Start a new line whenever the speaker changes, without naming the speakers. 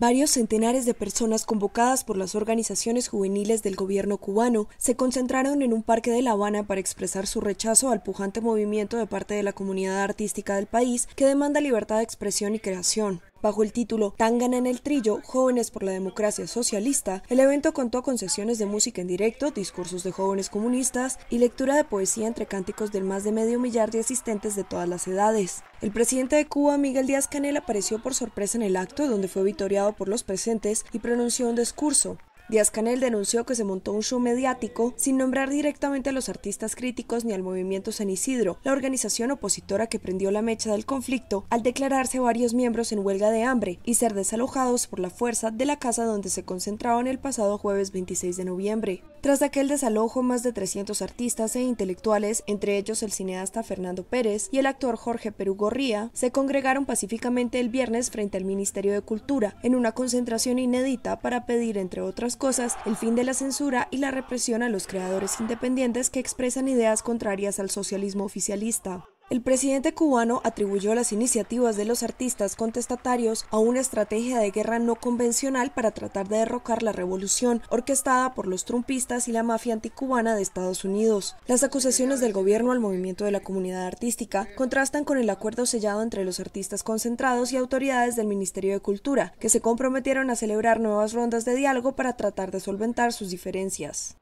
Varios centenares de personas convocadas por las organizaciones juveniles del gobierno cubano se concentraron en un parque de La Habana para expresar su rechazo al pujante movimiento de parte de la comunidad artística del país que demanda libertad de expresión y creación. Bajo el título Tangan en el Trillo, Jóvenes por la Democracia Socialista, el evento contó con sesiones de música en directo, discursos de jóvenes comunistas y lectura de poesía entre cánticos del más de medio millar de asistentes de todas las edades. El presidente de Cuba, Miguel Díaz Canel, apareció por sorpresa en el acto, donde fue vitoreado por los presentes y pronunció un discurso. Díaz Canel denunció que se montó un show mediático sin nombrar directamente a los artistas críticos ni al movimiento San Isidro, la organización opositora que prendió la mecha del conflicto al declararse varios miembros en huelga de hambre y ser desalojados por la fuerza de la casa donde se concentraban el pasado jueves 26 de noviembre. Tras aquel desalojo, más de 300 artistas e intelectuales, entre ellos el cineasta Fernando Pérez y el actor Jorge Perugorría, se congregaron pacíficamente el viernes frente al Ministerio de Cultura en una concentración inédita para pedir, entre otras cosas, el fin de la censura y la represión a los creadores independientes que expresan ideas contrarias al socialismo oficialista. El presidente cubano atribuyó las iniciativas de los artistas contestatarios a una estrategia de guerra no convencional para tratar de derrocar la revolución orquestada por los trumpistas y la mafia anticubana de Estados Unidos. Las acusaciones del gobierno al movimiento de la comunidad artística contrastan con el acuerdo sellado entre los artistas concentrados y autoridades del Ministerio de Cultura, que se comprometieron a celebrar nuevas rondas de diálogo para tratar de solventar sus diferencias.